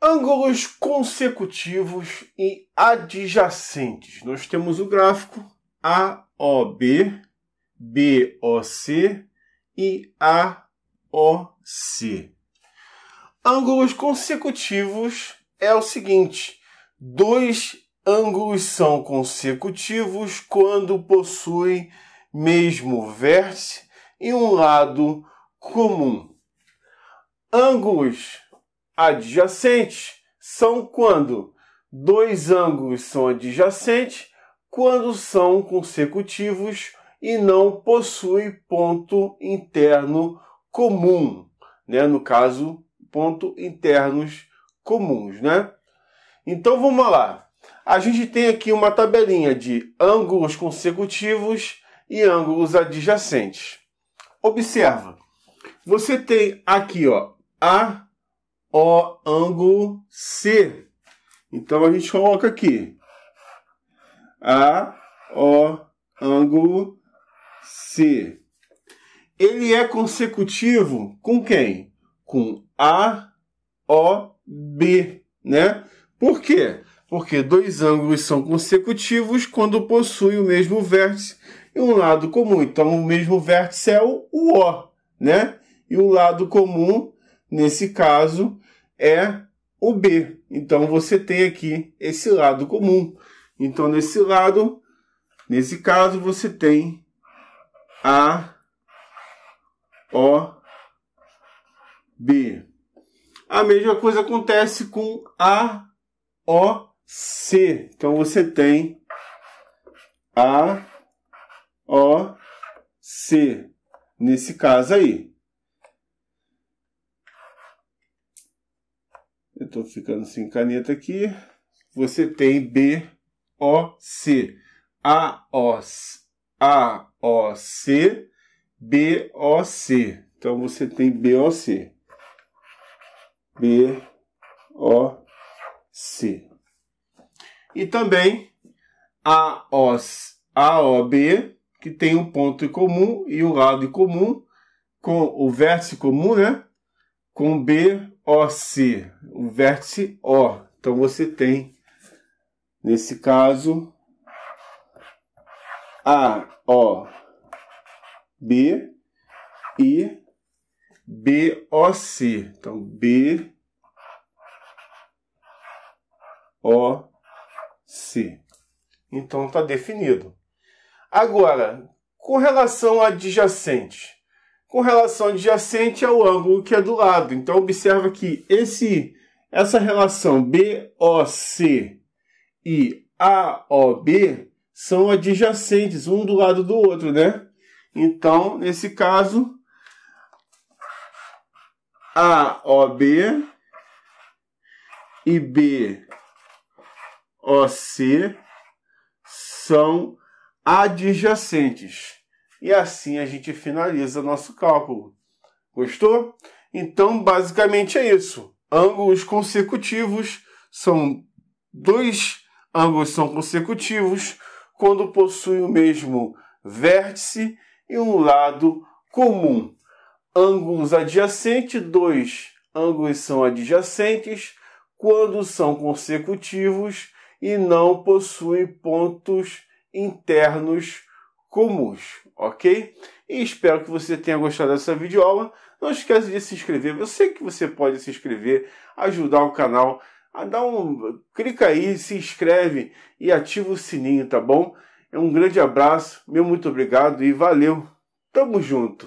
ângulos consecutivos e adjacentes. Nós temos o gráfico AOB, BOC e AOC. Ângulos consecutivos é o seguinte: dois ângulos são consecutivos quando possuem mesmo vértice e um lado comum. Ângulos adjacentes são quando dois ângulos são adjacentes, quando são consecutivos e não possuem ponto interno comum, né? No caso, ponto internos comuns, né? Então vamos lá. A gente tem aqui uma tabelinha de ângulos consecutivos e ângulos adjacentes. Observa. Você tem aqui, ó, A o ângulo C. Então a gente coloca aqui A O ângulo C. Ele é consecutivo com quem? Com A O B, né? Por quê? Porque dois ângulos são consecutivos quando possuem o mesmo vértice e um lado comum. Então o mesmo vértice é o O, né? E o lado comum nesse caso, é o B. Então você tem aqui esse lado comum. Então nesse lado, nesse caso, você tem A, O, B. A mesma coisa acontece com A, O, C. Então você tem A, O, C. Nesse caso aí. Eu estou ficando sem caneta aqui. Você tem B, O, C. A, O, C. A, O, C. B, O, C. Então você tem B, O, C. B, O, C. E também A, O, A, O, B, que tem um ponto em comum e o um lado em comum com o vértice comum, né? Com B, OC, o vértice O. Então você tem, nesse caso, A, O, B e B, O, C. Então B, O, C. Então está definido. Agora, com relação a adjacente, com relação adjacente ao ângulo que é do lado. Então, observa que esse, essa relação BOC e AOB são adjacentes, um do lado do outro, né? Então, nesse caso, AOB e BOC são adjacentes. E assim a gente finaliza nosso cálculo. Gostou? Então, basicamente é isso. Ângulos consecutivos são dois ângulos são consecutivos quando possuem o mesmo vértice e um lado comum. Ângulos adjacentes, dois ângulos são adjacentes quando são consecutivos e não possuem pontos internos comuns ok? E espero que você tenha gostado dessa videoaula. Não esqueça de se inscrever. Eu sei que você pode se inscrever, ajudar o canal a dar um clica aí, se inscreve e ativa o sininho, tá bom? É um grande abraço, meu muito obrigado e valeu. Tamo junto.